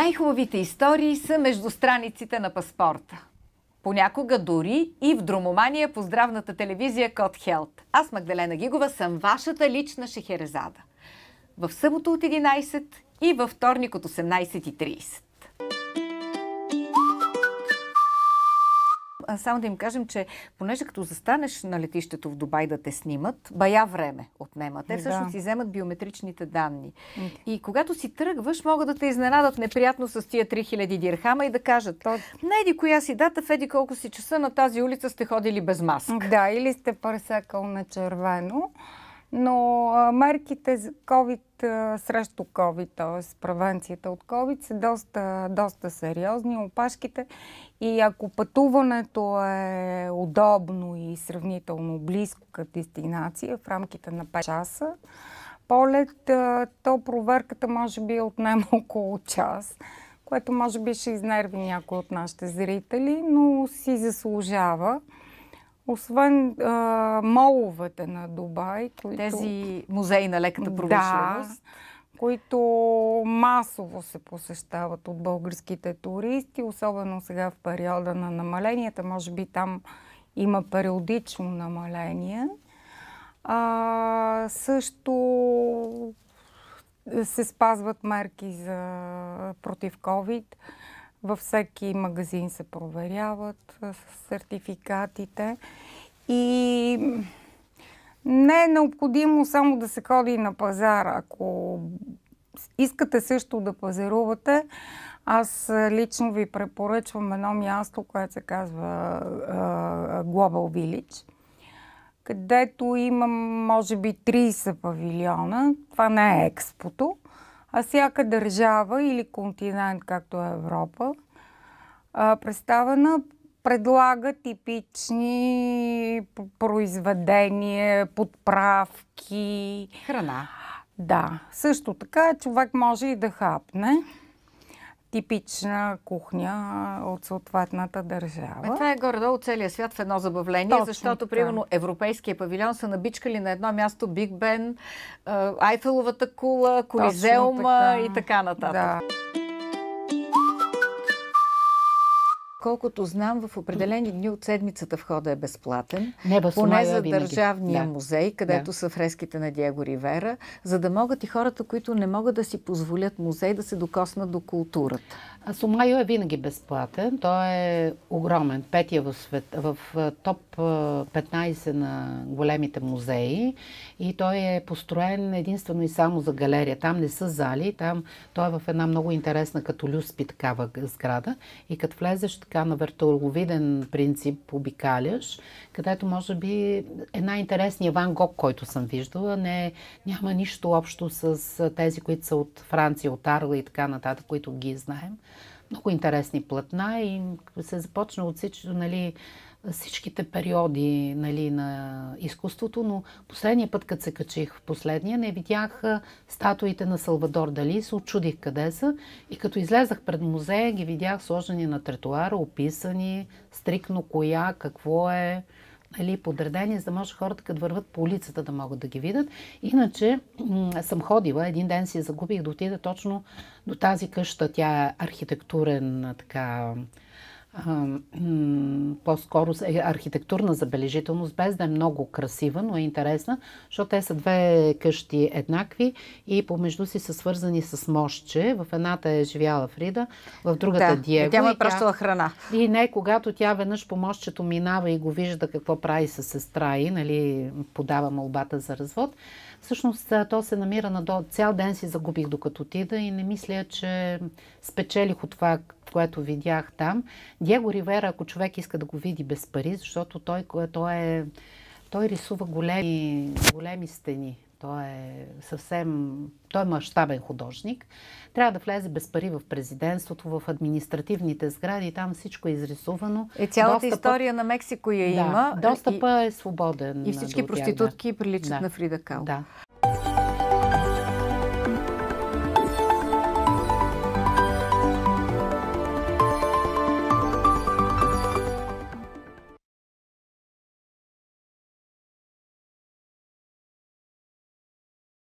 Най-хубавите истории са между страниците на паспорта. Понякога дори и в дромомания по здравната телевизия Код Хелт. Аз, Магдалена Гигова, съм вашата лична шехерезада. В събота от 11 и във вторник от 18.30. само да им кажем, че понеже като застанеш на летището в Дубай да те снимат, бая време отнемат. Те е, всъщност си вземат биометричните данни. И когато си тръгваш, могат да те изненадат неприятно с тия 3000 дирхама и да кажат, на еди коя си дата, в еди колко си часа на тази улица сте ходили без маска. Да, или сте пресекал на червено. Но мерките за COVID срещу COVID, т.е. превенцията от COVID, са доста, доста сериозни. Опашките и ако пътуването е удобно и сравнително близко като дестинация, в рамките на 5 часа, полет, то проверката може би е отнема около час което може би ще изнерви някои от нашите зрители, но си заслужава освен а, моловете на Дубай, които... Тези музеи на леката промишленост. Да, които масово се посещават от българските туристи, особено сега в периода на намаленията. Може би там има периодично намаление. А, също се спазват мерки за против COVID. Във всеки магазин се проверяват с сертификатите и не е необходимо само да се ходи на пазара. Ако искате също да пазарувате, аз лично ви препоръчвам едно място, което се казва Global Village, където имам, може би, 30 павилиона. Това не е експото, а всяка държава или континент, както е Европа, представена предлага типични произведения, подправки. Храна. Да. Също така човек може и да хапне типична кухня от съответната държава. Е, това е горе-долу целия свят в едно забавление, Точно, защото, примерно, да. Европейския павилион са набичкали на едно място Биг Бен, Айфеловата кула, Колизеума и така нататък. Да. Колкото знам, в определени дни от седмицата входа е безплатен. Не, поне за Държавния да. музей, където да. са фреските на Диего Ривера, за да могат и хората, които не могат да си позволят музей, да се докоснат до културата. А Сумайо е винаги безплатен. Той е огромен. Петия в, свет, в топ 15 на големите музеи. И той е построен единствено и само за галерия. Там не са зали. Там той е в една много интересна като люспи такава сграда. И като влезеш така на вертоловиден принцип обикаляш, където може би е най-интересният Ван Гог, който съм виждала. Не, няма нищо общо с тези, които са от Франция, от Арла и така нататък, които ги знаем много интересни платна и се започна от всичко, нали, всичките периоди нали, на изкуството, но последния път, като се качих в последния, не видях статуите на Салвадор Дали, се очудих къде са и като излезах пред музея, ги видях сложени на тротуара, описани, стрикно коя, какво е, нали, подредени, за да може хората, като върват по улицата, да могат да ги видят. Иначе съм ходила, един ден си загубих да отида точно до тази къща. Тя е архитектурен така по-скоро е архитектурна забележителност, без да е много красива, но е интересна, защото те са две къщи еднакви и помежду си са свързани с мощче. В едната е живяла Фрида, в другата да, е Диего. Тя му е пращала храна. И не, когато тя веднъж по мощчето минава и го вижда какво прави с сестра и, нали, подава молбата за развод, всъщност то се намира на Цял ден си загубих докато отида и не мисля, че спечелих от това което видях там. Диего Ривера, ако човек иска да го види без пари, защото той, той, е, той рисува големи, големи стени. Той е съвсем... Той е мащабен художник. Трябва да влезе без пари в президентството, в административните сгради. Там всичко е изрисувано. Е, цялата достъпа... история на Мексико я да, има. Достъпа и... е свободен. И всички нали, проститутки приличат да. на Фрида Кал. Да.